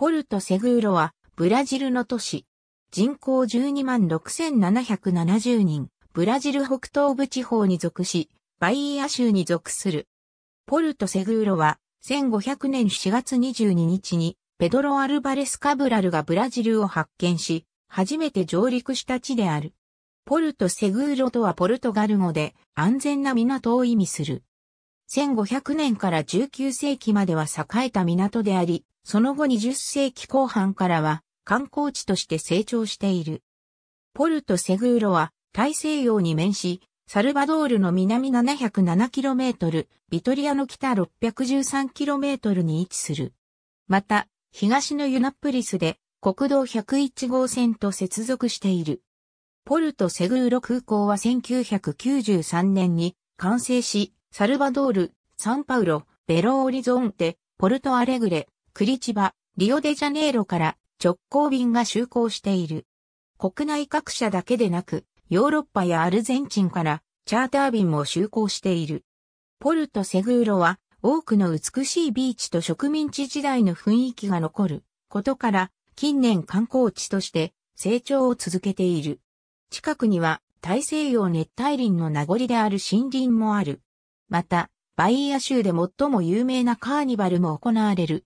ポルトセグーロは、ブラジルの都市。人口12万6770人、ブラジル北東部地方に属し、バイア州に属する。ポルトセグーロは、1500年4月22日に、ペドロ・アルバレス・カブラルがブラジルを発見し、初めて上陸した地である。ポルト・セグーロとはポルトガル語で安全な港を意味する。1500年から19世紀までは栄えた港であり、その後20世紀後半からは観光地として成長している。ポルトセグーロは大西洋に面し、サルバドールの南 707km、ビトリアの北 613km に位置する。また、東のユナプリスで国道101号線と接続している。ポルトセグーロ空港は1993年に完成し、サルバドール、サンパウロ、ベローリゾンテ、ポルトアレグレ、クリチバ、リオデジャネイロから直行便が就航している。国内各社だけでなく、ヨーロッパやアルゼンチンからチャーター便も就航している。ポルトセグーロは多くの美しいビーチと植民地時代の雰囲気が残ることから近年観光地として成長を続けている。近くには大西洋熱帯林の名残である森林もある。また、バイア州で最も有名なカーニバルも行われる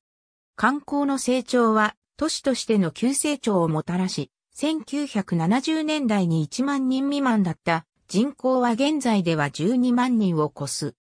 観光の成長は都市としての急成長をもたらし、1970年代に1万人未満だった人口は現在では12万人を超す。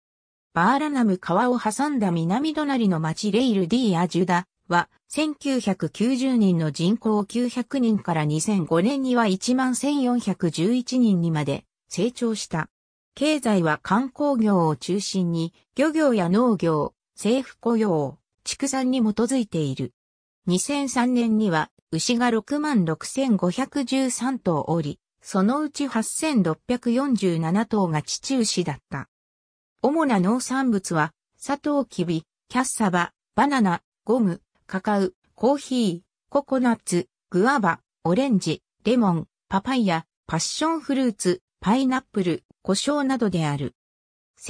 バーラナム川を挟んだ南隣の町レイル・ディ・アジュダは1990人の人口900人から2005年には11,411人にまで成長した。経済は観光業を中心に漁業や農業、政府雇用、畜産に基づいている。2003年には牛が66,513頭おり、そのうち8,647頭が地中牛だった。主な農産物は、サトウキビ、キャッサバ、バナナ、ゴム、カカウ、コーヒー、ココナッツ、グアバ、オレンジ、レモン、パパイヤ、パッションフルーツ、パイナップル、胡椒などである。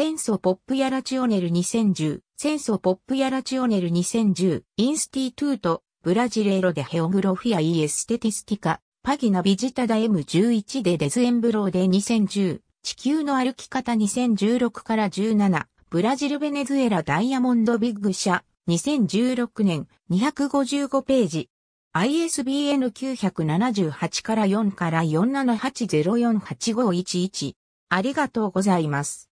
ンソポップやラチオネル2010、戦争ポップやラチオネル2010、インスティトゥート、ブラジレーロでヘオグロフィアイエステティスティカ、パギナビジタダ M11 でデズエンブローで2010、地球の歩き方2016から17、ブラジルベネズエラダイヤモンドビッグ社、2016年255ページ。ISBN 978から4から47804851ありがとうございます。